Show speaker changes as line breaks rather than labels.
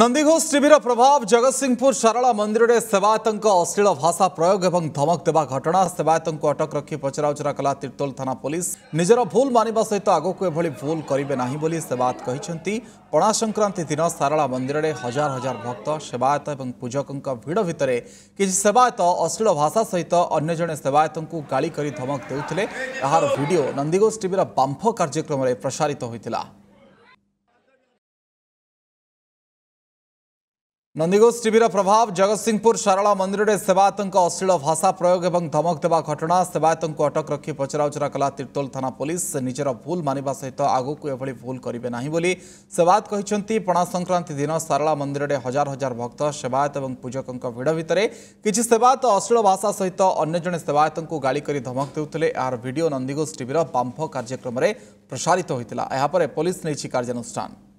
ନନ୍ଦିଘୋଷ ଟିଭିର ପ୍ରଭାବ ଜଗତସିଂହପୁର ଶାରଳା ମନ୍ଦିରରେ ସେବାୟତଙ୍କ ଅଶ୍ଳୀଳ ଭାଷା ପ୍ରୟୋଗ ଏବଂ ଧମକ ଦେବା ଘଟଣା ସେବାୟତଙ୍କୁ ଅଟକ ରଖି ପଚରାଉଚରା କଲା ତିର୍ତ୍ତୋଲ ଥାନା ପୋଲିସ ନିଜର ଭୁଲ ମାନିବା ସହିତ ଆଗକୁ ଏଭଳି ଭୁଲ କରିବେ ନାହିଁ ବୋଲି ସେବାୟତ କହିଛନ୍ତି ପଣା ସଂକ୍ରାନ୍ତି ଦିନ ଶାରଳା ମନ୍ଦିରରେ ହଜାର ହଜାର ଭକ୍ତ ସେବାୟତ ଏବଂ ପୂଜକଙ୍କ ଭିଡ଼ ଭିତରେ କିଛି ସେବାୟତ ଅଶ୍ଳୀଳ ଭାଷା ସହିତ ଅନ୍ୟ ଜଣେ ସେବାୟତଙ୍କୁ ଗାଳି କରି ଧମକ ଦେଉଥିଲେ ଏହାର ଭିଡ଼ିଓ ନନ୍ଦିଘୋଷ ଟିଭିର ବାମ୍ଫ କାର୍ଯ୍ୟକ୍ରମରେ ପ୍ରସାରିତ ହୋଇଥିଲା ନନ୍ଦିଘୋଷ ଟିଭିର ପ୍ରଭାବ ଜଗତସିଂହପୁର ଶାରଳା ମନ୍ଦିରରେ ସେବାୟତଙ୍କ ଅଶ୍ଳୀଳ ଭାଷା ପ୍ରୟୋଗ ଏବଂ ଧମକ ଦେବା ଘଟଣା ସେବାୟତଙ୍କୁ ଅଟକ ରଖି ପଚରାଉଚରା କଲା ତିର୍ତ୍ତୋଲ ଥାନା ପୋଲିସ ନିଜର ଭୁଲ ମାନିବା ସହିତ ଆଗକୁ ଏଭଳି ଭୁଲ କରିବେ ନାହିଁ ବୋଲି ସେବାୟତ କହିଛନ୍ତି ପଣା ସଂକ୍ରାନ୍ତି ଦିନ ଶାରଳା ମନ୍ଦିରରେ ହଜାର ହଜାର ଭକ୍ତ ସେବାୟତ ଏବଂ ପୂଜକଙ୍କ ଭିଡ଼ ଭିତରେ କିଛି ସେବାୟତ ଅଶ୍ଳୀଳ ଭାଷା ସହିତ ଅନ୍ୟ ଜଣେ ସେବାୟତଙ୍କୁ ଗାଳି କରି ଧମକ ଦେଉଥିଲେ ଏହାର ଭିଡ଼ିଓ ନନ୍ଦିଘୋଷ ଟିଭିର ବାମ୍ଫ କାର୍ଯ୍ୟକ୍ରମରେ ପ୍ରସାରିତ ହୋଇଥିଲା ଏହାପରେ ପୋଲିସ ନେଇଛି କାର୍ଯ୍ୟାନୁଷ୍ଠାନ